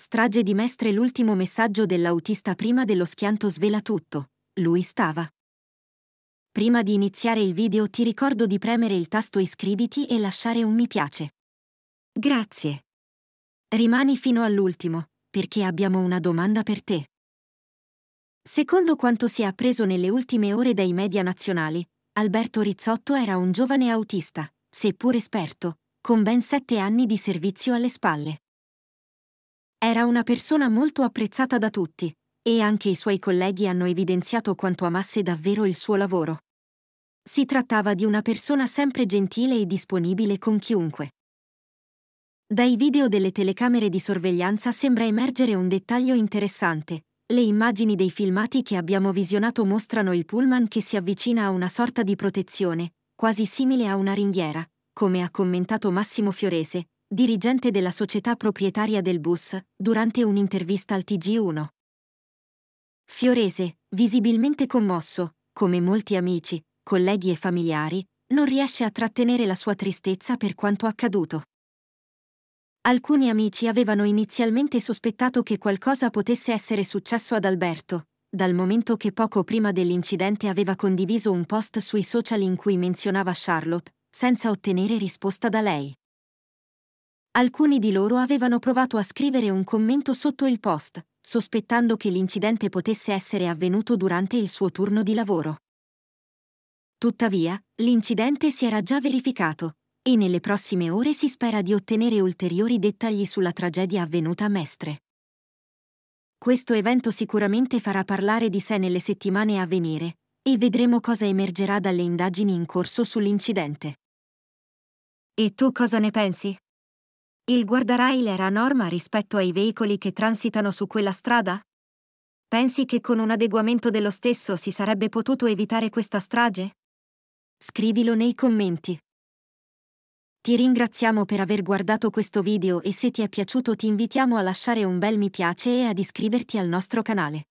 Strage di Mestre l'ultimo messaggio dell'autista prima dello schianto svela tutto. Lui stava. Prima di iniziare il video ti ricordo di premere il tasto iscriviti e lasciare un mi piace. Grazie. Rimani fino all'ultimo, perché abbiamo una domanda per te. Secondo quanto si è appreso nelle ultime ore dai media nazionali, Alberto Rizzotto era un giovane autista, seppur esperto, con ben sette anni di servizio alle spalle. Era una persona molto apprezzata da tutti e anche i suoi colleghi hanno evidenziato quanto amasse davvero il suo lavoro. Si trattava di una persona sempre gentile e disponibile con chiunque. Dai video delle telecamere di sorveglianza sembra emergere un dettaglio interessante. Le immagini dei filmati che abbiamo visionato mostrano il pullman che si avvicina a una sorta di protezione, quasi simile a una ringhiera, come ha commentato Massimo Fiorese, dirigente della società proprietaria del bus, durante un'intervista al TG1. Fiorese, visibilmente commosso, come molti amici, colleghi e familiari, non riesce a trattenere la sua tristezza per quanto accaduto. Alcuni amici avevano inizialmente sospettato che qualcosa potesse essere successo ad Alberto, dal momento che poco prima dell'incidente aveva condiviso un post sui social in cui menzionava Charlotte, senza ottenere risposta da lei. Alcuni di loro avevano provato a scrivere un commento sotto il post, sospettando che l'incidente potesse essere avvenuto durante il suo turno di lavoro. Tuttavia, l'incidente si era già verificato, e nelle prossime ore si spera di ottenere ulteriori dettagli sulla tragedia avvenuta a Mestre. Questo evento sicuramente farà parlare di sé nelle settimane a venire, e vedremo cosa emergerà dalle indagini in corso sull'incidente. E tu cosa ne pensi? Il guardarail era a norma rispetto ai veicoli che transitano su quella strada? Pensi che con un adeguamento dello stesso si sarebbe potuto evitare questa strage? Scrivilo nei commenti. Ti ringraziamo per aver guardato questo video e se ti è piaciuto ti invitiamo a lasciare un bel mi piace e ad iscriverti al nostro canale.